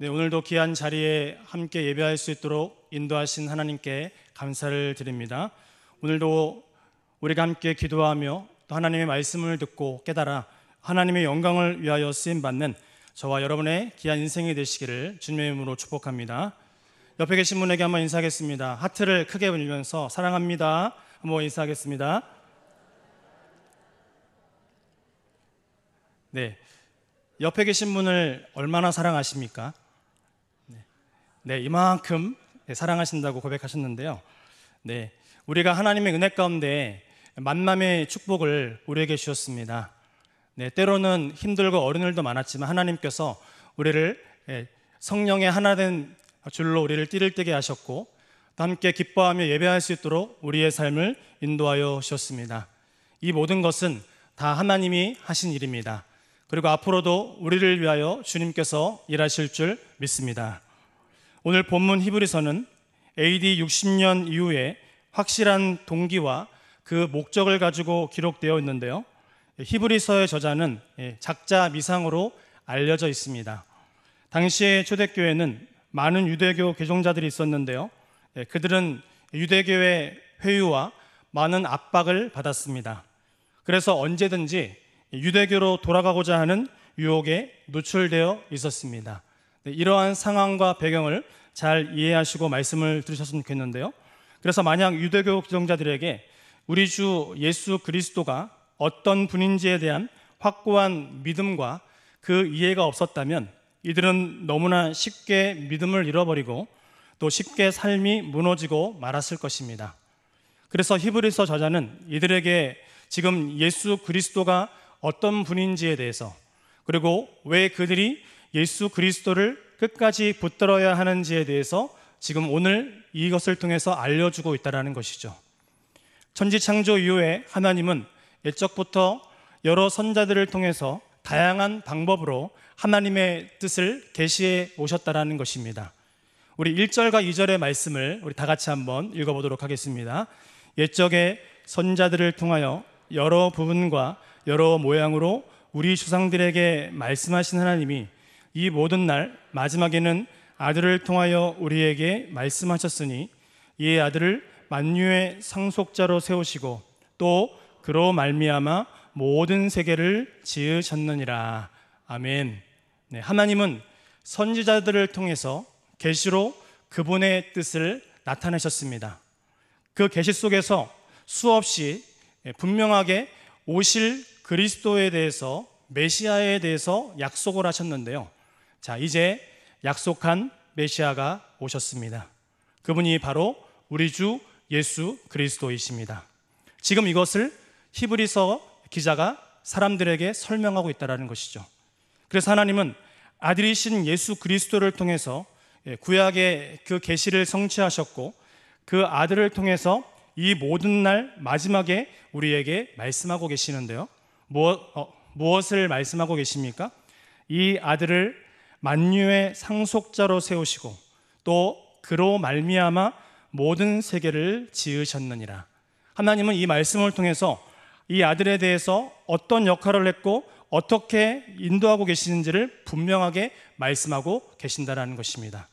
네, 오늘도 귀한 자리에 함께 예배할 수 있도록 인도하신 하나님께 감사를 드립니다. 오늘도 우리가 함께 기도하며 또 하나님의 말씀을 듣고 깨달아 하나님의 영광을 위하여 쓰임 받는 저와 여러분의 귀한 인생이 되시기를 주님의 이름으로 축복합니다. 옆에 계신 분에게 한번 인사하겠습니다. 하트를 크게 불리면서 사랑합니다. 한번 인사하겠습니다. 네. 옆에 계신 분을 얼마나 사랑하십니까? 네, 이만큼 네, 사랑하신다고 고백하셨는데요. 네, 우리가 하나님의 은혜 가운데 만남의 축복을 우리에게 주셨습니다. 네, 때로는 힘들고 어려운 일도 많았지만 하나님께서 우리를 예, 성령의 하나된 줄로 우리를 띠를 띠게 하셨고 함께 기뻐하며 예배할 수 있도록 우리의 삶을 인도하여 주셨습니다. 이 모든 것은 다 하나님이 하신 일입니다. 그리고 앞으로도 우리를 위하여 주님께서 일하실 줄 믿습니다. 오늘 본문 히브리서는 AD 60년 이후에 확실한 동기와 그 목적을 가지고 기록되어 있는데요. 히브리서의 저자는 예, 작자 미상으로 알려져 있습니다. 당시의 초대교회는 많은 유대교 개종자들이 있었는데요. 예, 그들은 유대교의 회유와 많은 압박을 받았습니다. 그래서 언제든지 유대교로 돌아가고자 하는 유혹에 노출되어 있었습니다. 네, 이러한 상황과 배경을 잘 이해하시고 말씀을 들으셨으면 좋겠는데요. 그래서 만약 유대교 기정자들에게 우리 주 예수 그리스도가 어떤 분인지에 대한 확고한 믿음과 그 이해가 없었다면 이들은 너무나 쉽게 믿음을 잃어버리고 또 쉽게 삶이 무너지고 말았을 것입니다. 그래서 히브리서 저자는 이들에게 지금 예수 그리스도가 어떤 분인지에 대해서 그리고 왜 그들이 예수 그리스도를 끝까지 붙들어야 하는지에 대해서 지금 오늘 이것을 통해서 알려주고 있다는 것이죠. 천지 창조 이후에 하나님은 예적부터 여러 선자들을 통해서 다양한 방법으로 하나님의 뜻을 계시해 오셨다라는 것입니다. 우리 1절과 2절의 말씀을 우리 다 같이 한번 읽어 보도록 하겠습니다. 옛적의 선자들을 통하여 여러 부분과 여러 모양으로 우리 조상들에게 말씀하신 하나님이 이 모든 날 마지막에는 아들을 통하여 우리에게 말씀하셨으니 이 아들을 만유의 상속자로 세우시고 또 그로 말미암아 모든 세계를 지으셨느니라. 아멘. 네, 하나님은 선지자들을 통해서 계시로 그분의 뜻을 나타내셨습니다. 그 계시 속에서 수없이 예, 분명하게 오실 그리스도에 대해서 메시아에 대해서 약속을 하셨는데요. 자, 이제 약속한 메시아가 오셨습니다. 그분이 바로 우리 주 예수 그리스도이십니다. 지금 이것을 히브리서 기자가 사람들에게 설명하고 있다라는 것이죠. 그래서 하나님은 아들이신 예수 그리스도를 통해서 예, 구약의 그 계시를 성취하셨고 그 아들을 통해서 이 모든 날 마지막에 우리에게 말씀하고 계시는데요. 무엇, 어, 무엇을 말씀하고 계십니까? 이 아들을 만유의 상속자로 세우시고 또 그로 말미암아 모든 세계를 지으셨느니라. 하나님은 이 말씀을 통해서 이 아들에 대해서 어떤 역할을 했고 어떻게 인도하고 계시는지를 분명하게 말씀하고 계신다라는 것입니다.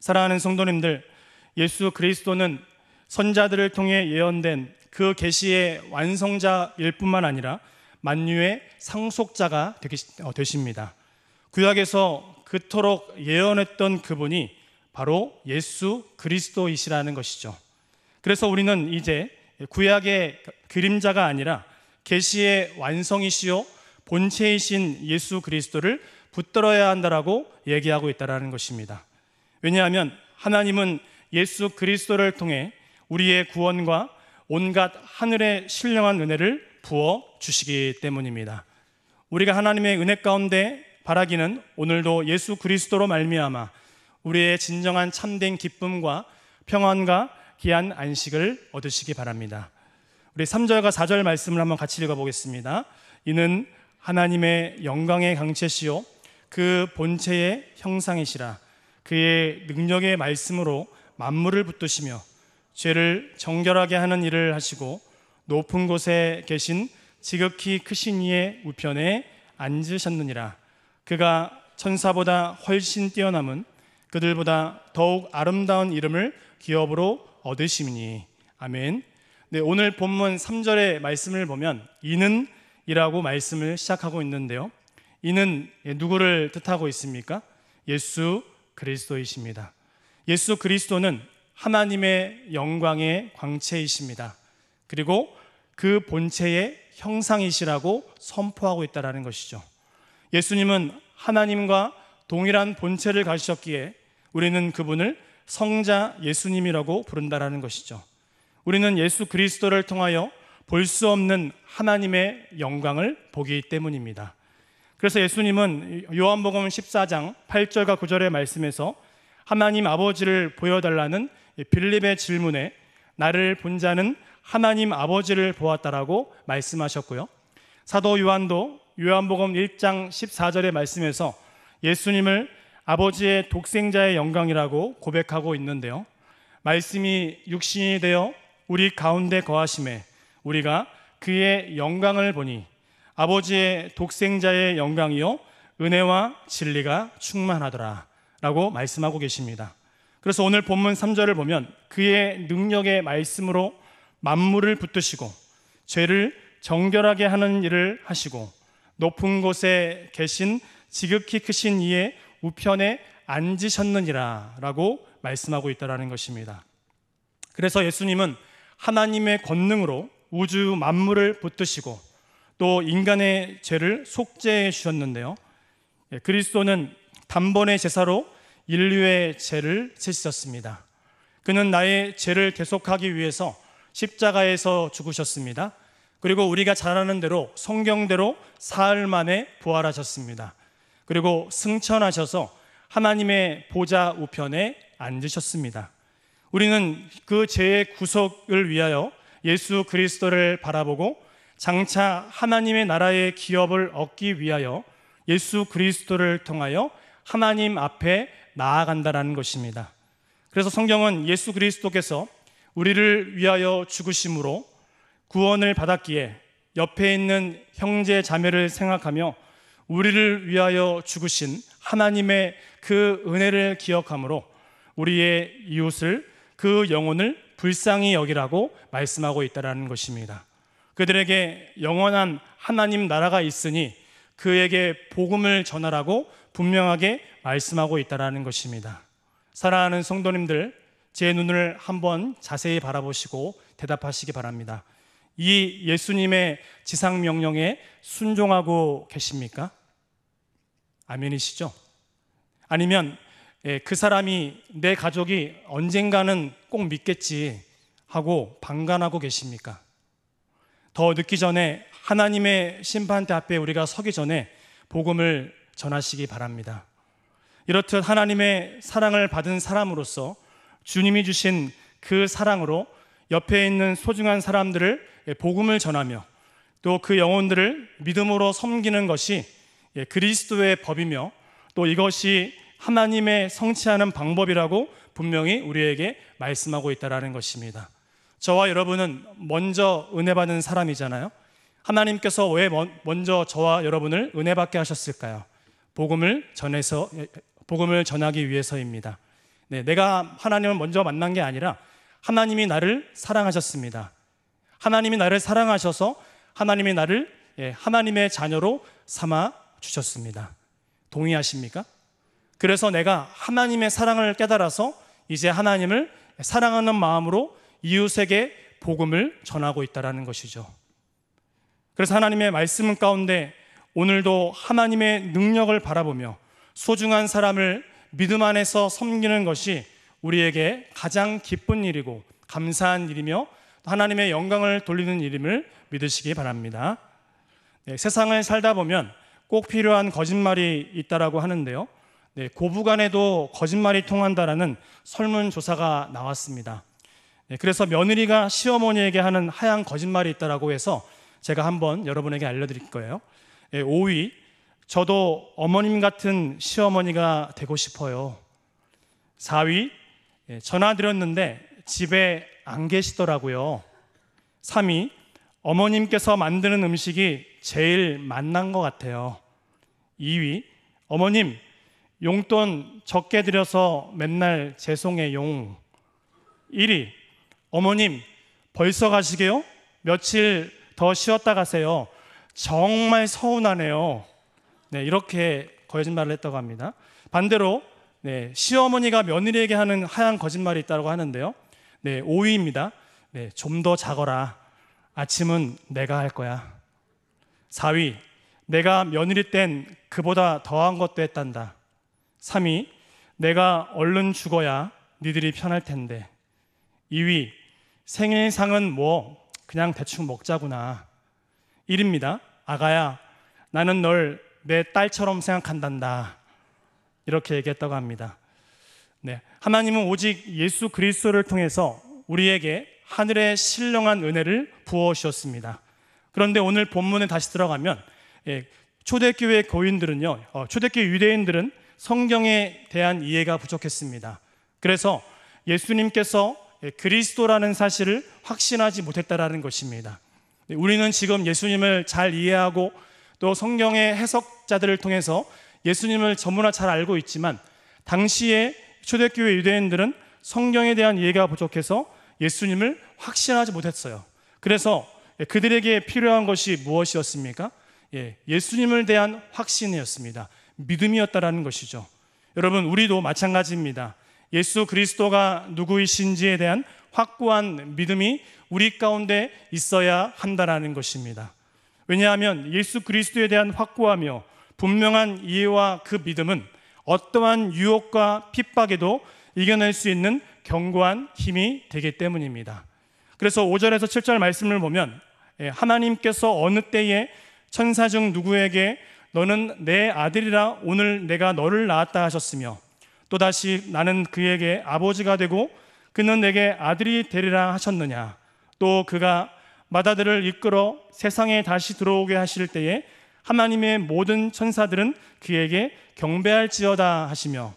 사랑하는 성도님들, 예수 그리스도는 선자들을 통해 예언된 그 계시의 완성자일 뿐만 아니라 만유의 상속자가 어, 되십니다. 구약에서 그토록 예언했던 그분이 바로 예수 그리스도이시라는 것이죠. 그래서 우리는 이제 구약의 그림자가 아니라 계시의 완성이시요 본체이신 예수 그리스도를 붙들어야 한다라고 얘기하고 있다라는 것입니다. 왜냐하면 하나님은 예수 그리스도를 통해 우리의 구원과 온갖 하늘의 신령한 은혜를 부어 주시기 때문입니다. 우리가 하나님의 은혜 가운데 바라기는 오늘도 예수 그리스도로 말미암아 우리의 진정한 참된 기쁨과 평안과 귀한 안식을 얻으시기 바랍니다. 우리 3절과 4절 말씀을 한번 같이 읽어보겠습니다. 이는 하나님의 영광의 강체시요 그 본체의 형상이시라 그의 능력의 말씀으로 만물을 붙드시며 죄를 정결하게 하는 일을 하시고 높은 곳에 계신 지극히 크신 이의 우편에 앉으셨느니라 그가 천사보다 훨씬 뛰어남은 그들보다 더욱 아름다운 이름을 기업으로 얻으심이니 아멘. 네, 오늘 본문 3절의 말씀을 보면 이는 이라고 말씀을 시작하고 있는데요. 이는 누구를 뜻하고 있습니까? 예수 그리스도이십니다. 예수 그리스도는 하나님의 영광의 광채이십니다. 그리고 그 본체의 형상이시라고 선포하고 있다라는 것이죠. 예수님은 하나님과 동일한 본체를 가지셨기에 우리는 그분을 성자 예수님이라고 부른다라는 것이죠. 우리는 예수 그리스도를 통하여 볼 수 없는 하나님의 영광을 보기 때문입니다. 그래서 예수님은 요한복음 14장 8절과 9절의 말씀에서 하나님 아버지를 보여달라는 빌립의 질문에 나를 본 자는 하나님 아버지를 보았다라고 말씀하셨고요. 사도 요한도 요한복음 1장 14절의 말씀에서 예수님을 아버지의 독생자의 영광이라고 고백하고 있는데요. 말씀이 육신이 되어 우리 가운데 거하심에 우리가 그의 영광을 보니 아버지의 독생자의 영광이요 은혜와 진리가 충만하더라 라고 말씀하고 계십니다. 그래서 오늘 본문 3절을 보면 그의 능력의 말씀으로 만물을 붙드시고 죄를 정결하게 하는 일을 하시고 높은 곳에 계신 지극히 크신 이의 우편에 앉으셨느니라라고 말씀하고 있다라는 것입니다. 그래서 예수님은 하나님의 권능으로 우주 만물을 붙드시고 또 인간의 죄를 속죄해 주셨는데요. 예, 그리스도는 단번의 제사로 인류의 죄를 지셨습니다. 그는 나의 죄를 계속하기 위해서 십자가에서 죽으셨습니다. 그리고 우리가 잘 아는 대로 성경대로 사흘 만에 부활하셨습니다. 그리고 승천하셔서 하나님의 보좌 우편에 앉으셨습니다. 우리는 그 죄의 구속을 위하여 예수 그리스도를 바라보고 장차 하나님의 나라의 기업을 얻기 위하여 예수 그리스도를 통하여 하나님 앞에 나아간다라는 것입니다. 그래서 성경은 예수 그리스도께서 우리를 위하여 죽으심으로 구원을 받았기에 옆에 있는 형제 자매를 생각하며 우리를 위하여 죽으신 하나님의 그 은혜를 기억함으로 우리의 이웃을 그 영혼을 불쌍히 여기라고 말씀하고 있다라는 것입니다. 그들에게 영원한 하나님 나라가 있으니 그에게 복음을 전하라고 분명하게 말씀하고 있다라는 것입니다. 사랑하는 성도님들, 제 눈을 한번 자세히 바라보시고 대답하시기 바랍니다. 이 예수님의 지상 명령에 순종하고 계십니까? 아멘이시죠? 아니면 예, 그 사람이 내 가족이 언젠가는 꼭 믿겠지 하고 방관하고 계십니까? 더 늦기 전에 하나님의 심판대 앞에 우리가 서기 전에 복음을 전하시기 바랍니다. 이렇듯 하나님의 사랑을 받은 사람으로서 주님이 주신 그 사랑으로 옆에 있는 소중한 사람들을 예, 복음을 전하며 또 그 영혼들을 믿음으로 섬기는 것이 예, 그리스도의 법이며 또 이것이 하나님의 성취하는 방법이라고 분명히 우리에게 말씀하고 있다라는 것입니다. 저와 여러분은 먼저 은혜 받는 사람이잖아요. 하나님께서 왜 먼저 저와 여러분을 은혜 받게 하셨을까요? 복음을 전해서 예, 복음을 전하기 위해서입니다. 네, 내가 하나님을 먼저 만난 게 아니라 하나님이 나를 사랑하셨습니다. 하나님이 나를 사랑하셔서 하나님이 나를 예, 하나님의 자녀로 삼아 주셨습니다. 동의하십니까? 그래서 내가 하나님의 사랑을 깨달아서 이제 하나님을 사랑하는 마음으로 이웃에게 복음을 전하고 있다라는 것이죠. 그래서 하나님의 말씀 가운데 오늘도 하나님의 능력을 바라보며 소중한 사람을 믿음 안에서 섬기는 것이 우리에게 가장 기쁜 일이고 감사한 일이며 하나님의 영광을 돌리는 일임을 믿으시기 바랍니다. 네, 세상을 살다 보면 꼭 필요한 거짓말이 있다라고 하는데요. 네, 고부간에도 거짓말이 통한다라는 설문조사가 나왔습니다. 네, 그래서 며느리가 시어머니에게 하는 하얀 거짓말이 있다라고 해서 제가 한번 여러분에게 알려드릴 거예요. 네, 5위, 저도 어머님 같은 시어머니가 되고 싶어요. 4위, 전화드렸는데 집에 안 계시더라고요. 3위, 어머님께서 만드는 음식이 제일 맛난 것 같아요. 2위, 어머님, 용돈 적게 드려서 맨날 죄송해용. 1위, 어머님, 벌써 가시게요? 며칠 더 쉬었다 가세요. 정말 서운하네요. 네, 이렇게 거짓말을 했다고 합니다. 반대로 네, 시어머니가 며느리에게 하는 하얀 거짓말이 있다고 하는데요. 네, 5위입니다. 네, 좀더 자거라. 아침은 내가 할 거야. 4위. 내가 며느리 땐 그보다 더한 것도 했단다. 3위. 내가 얼른 죽어야 니들이 편할 텐데. 2위. 생일상은 뭐 그냥 대충 먹자구나. 1입니다. 위 아가야. 나는 널 내 딸처럼 생각한단다. 이렇게 얘기했다고 합니다. 네, 하나님은 오직 예수 그리스도를 통해서 우리에게 하늘의 신령한 은혜를 부어 주셨습니다. 그런데 오늘 본문에 다시 들어가면 예, 초대교회 교인들은요, 어, 초대교회 유대인들은 성경에 대한 이해가 부족했습니다. 그래서 예수님께서 예, 그리스도라는 사실을 확신하지 못했다라는 것입니다. 예, 우리는 지금 예수님을 잘 이해하고 또 성경의 해석자들을 통해서 예수님을 전부나 잘 알고 있지만 당시에 초대교회 유대인들은 성경에 대한 이해가 부족해서 예수님을 확신하지 못했어요. 그래서 그들에게 필요한 것이 무엇이었습니까? 예, 예수님을 대한 확신이었습니다. 믿음이었다라는 것이죠. 여러분, 우리도 마찬가지입니다. 예수 그리스도가 누구이신지에 대한 확고한 믿음이 우리 가운데 있어야 한다라는 것입니다. 왜냐하면 예수 그리스도에 대한 확고하며 분명한 이해와 그 믿음은 어떠한 유혹과 핍박에도 이겨낼 수 있는 견고한 힘이 되기 때문입니다. 그래서 5절에서 7절 말씀을 보면 예, 하나님께서 어느 때에 천사 중 누구에게 너는 내 아들이라 오늘 내가 너를 낳았다 하셨으며 또다시 나는 그에게 아버지가 되고 그는 내게 아들이 되리라 하셨느냐 또 그가 마다들을 이끌어 세상에 다시 들어오게 하실 때에 하나님의 모든 천사들은 그에게 경배할지어다 하시며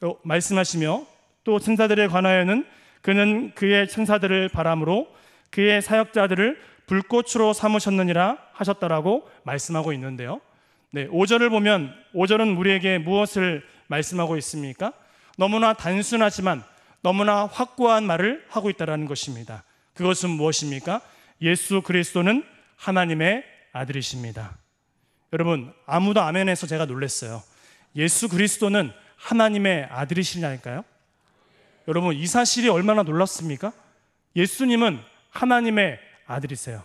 또 어, 말씀하시며 또 천사들에 관하여는 그는 그의 천사들을 바람으로 그의 사역자들을 불꽃으로 삼으셨느니라 하셨다라고 말씀하고 있는데요. 네, 5절을 보면 5절은 우리에게 무엇을 말씀하고 있습니까? 너무나 단순하지만 너무나 확고한 말을 하고 있다라는 것입니다. 그것은 무엇입니까? 예수 그리스도는 하나님의 아들이십니다. 여러분 아무도 아멘해서 제가 놀랐어요. 예수 그리스도는 하나님의 아들이시냐니까요. 여러분 이 사실이 얼마나 놀랍습니까? 예수님은 하나님의 아들이세요.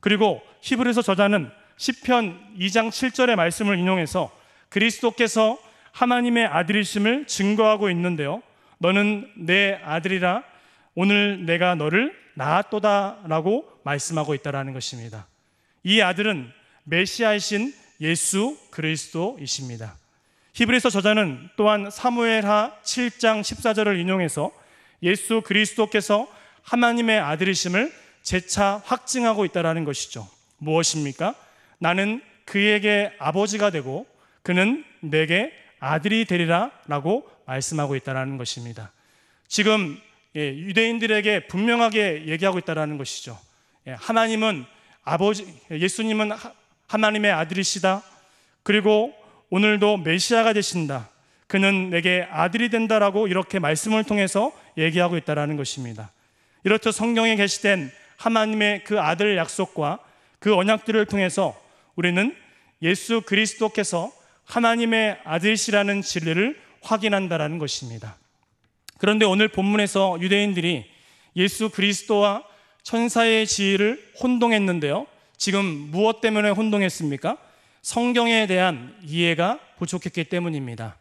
그리고 히브리서 저자는 시편 2장 7절의 말씀을 인용해서 그리스도께서 하나님의 아들이심을 증거하고 있는데요. 너는 내 아들이라 오늘 내가 너를 낳았도다라고 말씀하고 있다라는 것입니다. 이 아들은 메시아이신 예수 그리스도이십니다. 히브리서 저자는 또한 사무엘하 7장 14절을 인용해서 예수 그리스도께서 하나님의 아들이심을 재차 확증하고 있다라는 것이죠. 무엇입니까? 나는 그에게 아버지가 되고 그는 내게 아들이 되리라라고 말씀하고 있다라는 것입니다. 지금 예, 유대인들에게 분명하게 얘기하고 있다라는 것이죠. 예, 하나님은 아버지 예수님은 하나님의 아들이시다. 그리고 오늘도 메시아가 되신다. 그는 내게 아들이 된다라고 이렇게 말씀을 통해서 얘기하고 있다라는 것입니다. 이렇듯 성경에 게시된 하나님의 그 아들 약속과 그 언약들을 통해서 우리는 예수 그리스도께서 하나님의 아들이시라는 진리를 확인한다라는 것입니다. 그런데 오늘 본문에서 유대인들이 예수 그리스도와 천사의 지위를 혼동했는데요. 지금 무엇 때문에 혼동했습니까? 성경에 대한 이해가 부족했기 때문입니다.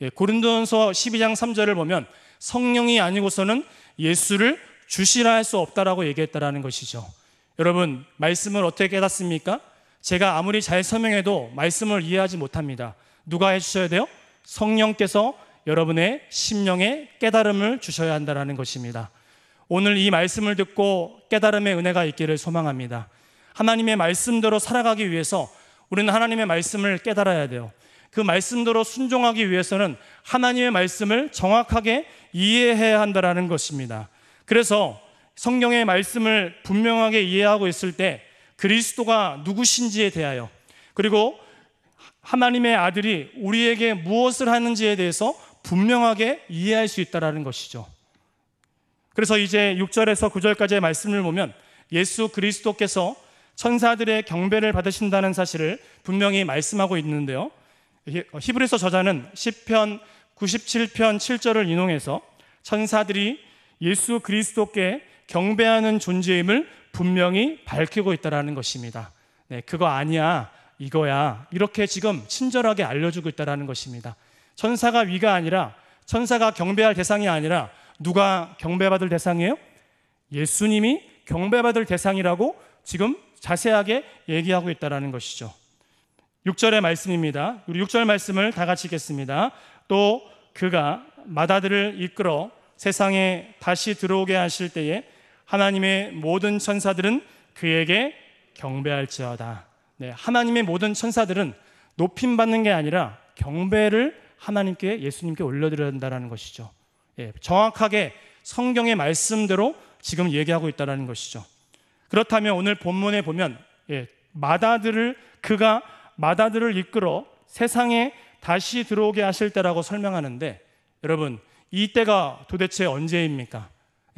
예, 고린도전서 12장 3절을 보면 성령이 아니고서는 예수를 주시라 할 수 없다라고 얘기했다라는 것이죠. 여러분 말씀을 어떻게 깨닫습니까? 제가 아무리 잘 설명해도 말씀을 이해하지 못합니다. 누가 해주셔야 돼요? 성령께서 여러분의 심령에 깨달음을 주셔야 한다라는 것입니다. 오늘 이 말씀을 듣고 깨달음의 은혜가 있기를 소망합니다. 하나님의 말씀대로 살아가기 위해서 우리는 하나님의 말씀을 깨달아야 돼요. 그 말씀대로 순종하기 위해서는 하나님의 말씀을 정확하게 이해해야 한다라는 것입니다. 그래서 성경의 말씀을 분명하게 이해하고 있을 때 그리스도가 누구신지에 대하여 그리고 하나님의 아들이 우리에게 무엇을 하는지에 대해서 분명하게 이해할 수 있다라는 것이죠. 그래서 이제 6절에서 9절까지의 말씀을 보면 예수 그리스도께서 천사들의 경배를 받으신다는 사실을 분명히 말씀하고 있는데요. 어, 히브리서 저자는 10편 97편 7절을 인용해서 천사들이 예수 그리스도께 경배하는 존재임을 분명히 밝히고 있다는 것입니다. 네, 그거 아니야. 이거야. 이렇게 지금 친절하게 알려주고 있다는 것입니다. 천사가 위가 아니라 천사가 경배할 대상이 아니라 누가 경배받을 대상이에요? 예수님이 경배받을 대상이라고 지금 자세하게 얘기하고 있다는 것이죠. 6절의 말씀입니다. 우리 6절 말씀을 다 같이 읽겠습니다. 또 그가 마다들을 이끌어 세상에 다시 들어오게 하실 때에 하나님의 모든 천사들은 그에게 경배할지어다. 네, 하나님의 모든 천사들은 높임 받는 게 아니라 경배를 하나님께 예수님께 올려드려야 한다는 것이죠. 예, 정확하게 성경의 말씀대로 지금 얘기하고 있다는 것이죠. 그렇다면 오늘 본문에 보면 예, 마다들을 그가 마다들을 이끌어 세상에 다시 들어오게 하실 때라고 설명하는데 여러분 이 때가 도대체 언제입니까?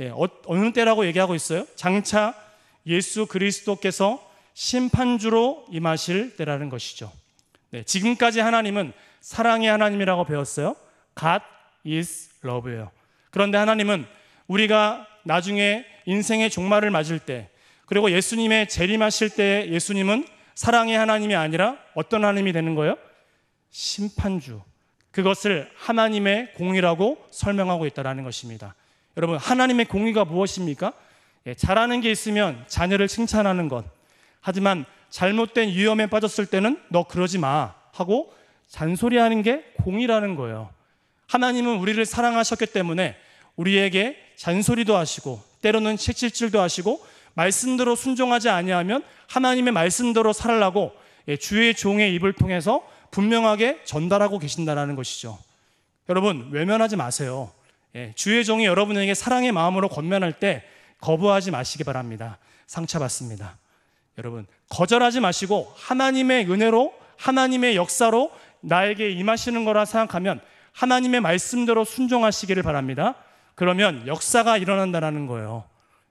예, 어, 어느 때라고 얘기하고 있어요? 장차 예수 그리스도께서 심판주로 임하실 때라는 것이죠. 네, 지금까지 하나님은 사랑의 하나님이라고 배웠어요. God is love예요. 그런데 하나님은 우리가 나중에 인생의 종말을 맞을 때 그리고 예수님의 재림하실 때 예수님은 사랑의 하나님이 아니라 어떤 하나님이 되는 거예요? 심판주. 그것을 하나님의 공의라고 설명하고 있다는 것입니다. 여러분, 하나님의 공의가 무엇입니까? 예, 잘하는 게 있으면 자녀를 칭찬하는 것. 하지만 잘못된 위험에 빠졌을 때는 너 그러지 마 하고 잔소리하는 게 공의라는 거예요. 하나님은 우리를 사랑하셨기 때문에 우리에게 잔소리도 하시고 때로는 책질질도 하시고 말씀대로 순종하지 아니하면 하나님의 말씀대로 살라고 예, 주의 종의 입을 통해서 분명하게 전달하고 계신다라는 것이죠. 여러분 외면하지 마세요. 예, 주의 종이 여러분에게 사랑의 마음으로 권면할 때 거부하지 마시기 바랍니다. 상처받습니다. 여러분 거절하지 마시고 하나님의 은혜로 하나님의 역사로 나에게 임하시는 거라 생각하면 하나님의 말씀대로 순종하시기를 바랍니다. 그러면 역사가 일어난다라는 거예요.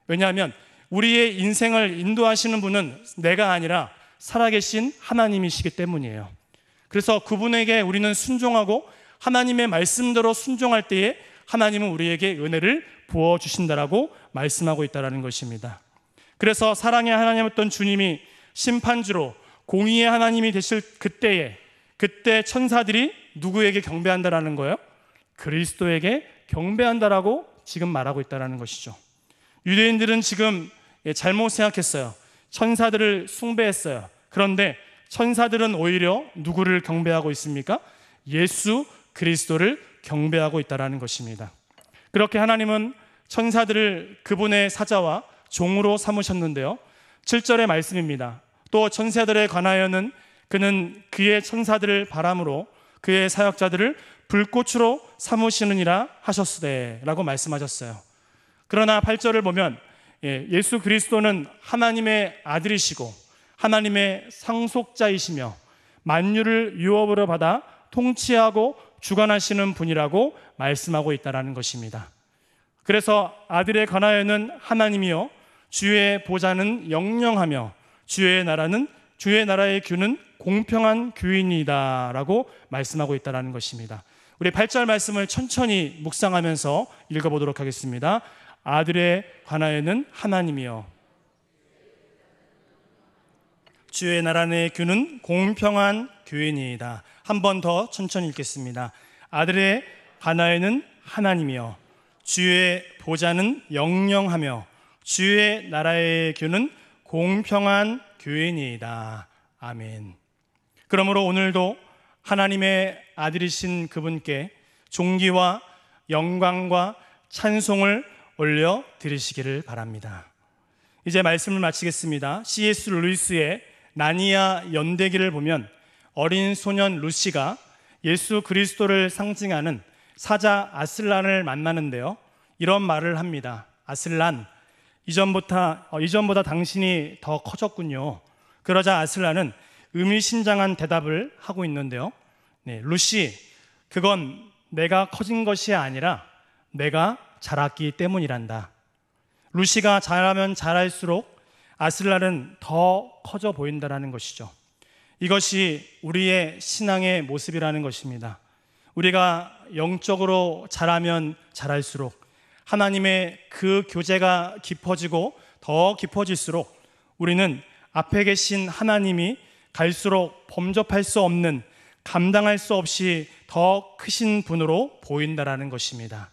왜냐하면 우리의 인생을 인도하시는 분은 내가 아니라 살아계신 하나님이시기 때문이에요. 그래서 그분에게 우리는 순종하고 하나님의 말씀대로 순종할 때에 하나님은 우리에게 은혜를 부어 주신다라고 말씀하고 있다는 것입니다. 그래서 사랑의 하나님이었던 주님이 심판주로 공의의 하나님이 되실 그때에 그때 천사들이 누구에게 경배한다라는 거예요? 그리스도에게 경배한다라고 지금 말하고 있다는 것이죠. 유대인들은 지금 예, 잘못 생각했어요. 천사들을 숭배했어요. 그런데 천사들은 오히려 누구를 경배하고 있습니까? 예수 그리스도를 경배하고 있다라는 것입니다. 그렇게 하나님은 천사들을 그분의 사자와 종으로 삼으셨는데요. 7절의 말씀입니다. 또 천사들에 관하여는 그는 그의 천사들을 바람으로 그의 사역자들을 불꽃으로 삼으시느니라 하셨으되라고 말씀하셨어요. 그러나 8절을 보면 예, 수 그리스도는 하나님의 아들이시고 하나님의 상속자이시며 만유를 유업으로 받아 통치하고 주관하시는 분이라고 말씀하고 있다라는 것입니다. 그래서 아들에 관하여는 하나님이요 주의 보좌는 영영하며 주의 나라는 주의 나라의 규는 공평한 규인이다라고 말씀하고 있다라는 것입니다. 우리 8절 말씀을 천천히 묵상하면서 읽어보도록 하겠습니다. 아들에 관하여는 하나님이요. 주의 나라 내 규는 공평한 교회이다한 번 더 천천히 읽겠습니다. 아들에 관하여는 하나님이요. 주의 보좌는 영영하며 주의 나라의 규는 공평한 교인니이다 아멘. 그러므로 오늘도 하나님의 아들이신 그분께 종기와 영광과 찬송을 올려 드리시기를 바랍니다. 이제 말씀을 마치겠습니다. C.S. 루이스의 나니아 연대기를 보면 어린 소년 루시가 예수 그리스도를 상징하는 사자 아슬란을 만나는데요. 이런 말을 합니다. 아슬란, 이전보다, 어, 이전보다 당신이 더 커졌군요. 그러자 아슬란은 의미심장한 대답을 하고 있는데요. 네, 루시, 그건 내가 커진 것이 아니라 내가 자랐기 때문이란다. 루시가 자라면 자랄수록 아슬랄은 더 커져 보인다라는 것이죠. 이것이 우리의 신앙의 모습이라는 것입니다. 우리가 영적으로 자라면 자랄수록 하나님의 그 교제가 깊어지고 더 깊어질수록 우리는 앞에 계신 하나님이 갈수록 범접할 수 없는 감당할 수 없이 더 크신 분으로 보인다라는 것입니다.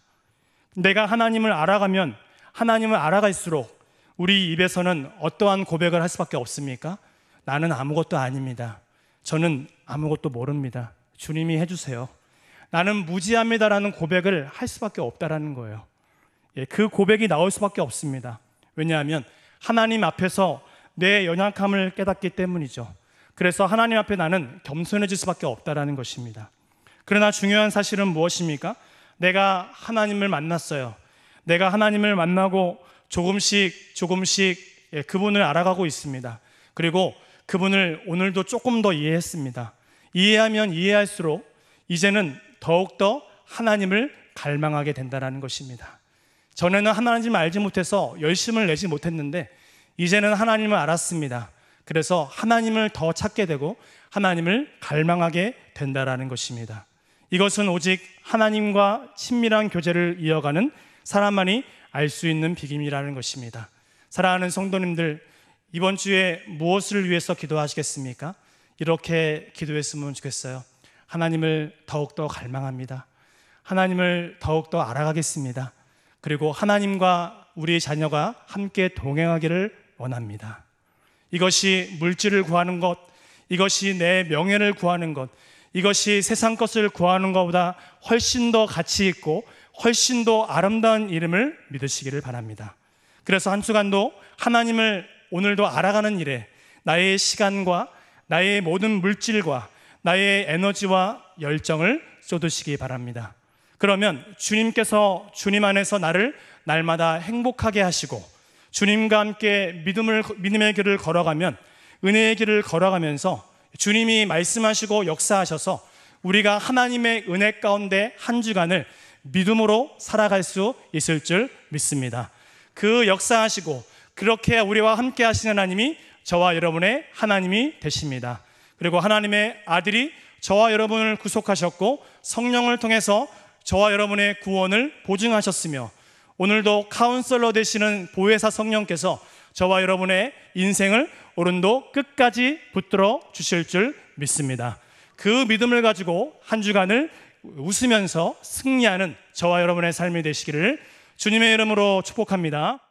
내가 하나님을 알아가면 하나님을 알아갈수록 우리 입에서는 어떠한 고백을 할 수밖에 없습니까? 나는 아무것도 아닙니다. 저는 아무것도 모릅니다. 주님이 해주세요. 나는 무지합니다라는 고백을 할 수밖에 없다라는 거예요. 예, 그 고백이 나올 수밖에 없습니다. 왜냐하면 하나님 앞에서 내 연약함을 깨닫기 때문이죠. 그래서 하나님 앞에 나는 겸손해질 수밖에 없다라는 것입니다. 그러나 중요한 사실은 무엇입니까? 내가 하나님을 만났어요. 내가 하나님을 만나고 조금씩 조금씩 예, 그분을 알아가고 있습니다. 그리고 그분을 오늘도 조금 더 이해했습니다. 이해하면 이해할수록 이제는 더욱더 하나님을 갈망하게 된다는 것입니다. 전에는 하나님을 알지 못해서 열심을 내지 못했는데 이제는 하나님을 알았습니다. 그래서 하나님을 더 찾게 되고 하나님을 갈망하게 된다라는 것입니다. 이것은 오직 하나님과 친밀한 교제를 이어가는 사람만이 알 수 있는 비김이라는 것입니다. 사랑하는 성도님들, 이번 주에 무엇을 위해서 기도하시겠습니까? 이렇게 기도했으면 좋겠어요. 하나님을 더욱더 갈망합니다. 하나님을 더욱더 알아가겠습니다. 그리고 하나님과 우리 자녀가 함께 동행하기를 원합니다. 이것이 물질을 구하는 것, 이것이 내 명예를 구하는 것, 이것이 세상 것을 구하는 것보다 훨씬 더 가치 있고 훨씬 더 아름다운 이름을 믿으시기를 바랍니다. 그래서 한순간도 하나님을 오늘도 알아가는 일에 나의 시간과 나의 모든 물질과 나의 에너지와 열정을 쏟으시기 바랍니다. 그러면 주님께서 주님 안에서 나를 날마다 행복하게 하시고 주님과 함께 믿음을, 믿음의 길을 걸어가면 은혜의 길을 걸어가면서 주님이 말씀하시고 역사하셔서 우리가 하나님의 은혜 가운데 한 주간을 믿음으로 살아갈 수 있을 줄 믿습니다. 그 역사하시고 그렇게 우리와 함께 하시는 하나님이 저와 여러분의 하나님이 되십니다. 그리고 하나님의 아들이 저와 여러분을 구속하셨고 성령을 통해서 저와 여러분의 구원을 보증하셨으며 오늘도 카운셀러 되시는 보혜사 성령께서 저와 여러분의 인생을 오른도 끝까지 붙들어 주실 줄 믿습니다. 그 믿음을 가지고 한 주간을 웃으면서 승리하는 저와 여러분의 삶이 되시기를 주님의 이름으로 축복합니다.